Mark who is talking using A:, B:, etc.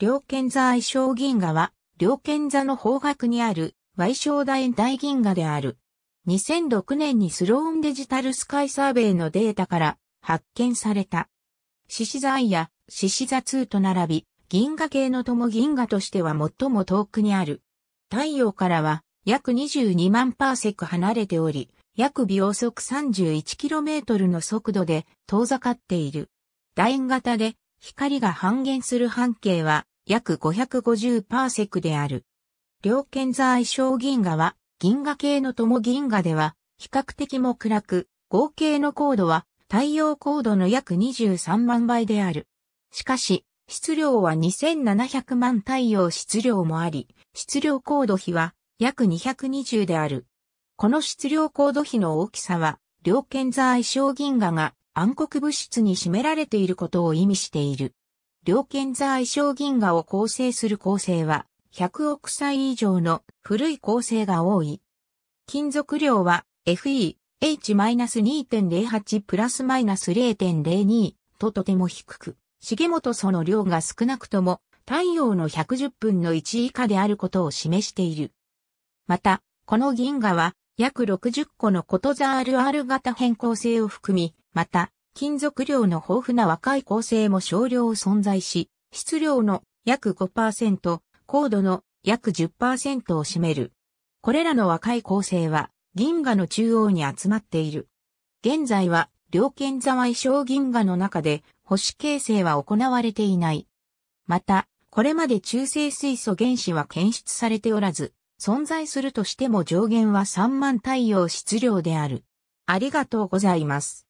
A: 両剣座愛称銀河は、両剣座の方角にある、矮小大大銀河である。2006年にスローンデジタルスカイサーベイのデータから発見された。獅子座愛や獅子座2と並び、銀河系の友銀河としては最も遠くにある。太陽からは約22万パーセク離れており、約秒速 31km の速度で遠ざかっている。楕円型で光が半減する半径は約550パーセクである。両県在小銀河は、銀河系の友銀河では、比較的も暗く、合計の高度は、太陽高度の約23万倍である。しかし、質量は2700万太陽質量もあり、質量高度比は約220である。この質量高度比の大きさは、両県座愛小銀河が暗黒物質に占められていることを意味している。両県在小銀河を構成する構成は、100億歳以上の古い構成が多い。金属量は FE、H-2.08 プラスマイナス0.02ととても低く、重本その量が少なくとも太陽の110分の1以下であることを示している。また、この銀河は約60個のコトザール R 型変更性を含み、また、金属量の豊富な若い構成も少量存在し、質量の約5%、高度の約10%を占める。これらの若い構成は銀河の中央に集まっている。現在は両剣沢衣装銀河の中で星形成は行われていない。また、これまで中性水素原子は検出されておらず、存在するとしても上限は3万太陽質量である。ありがとうございます。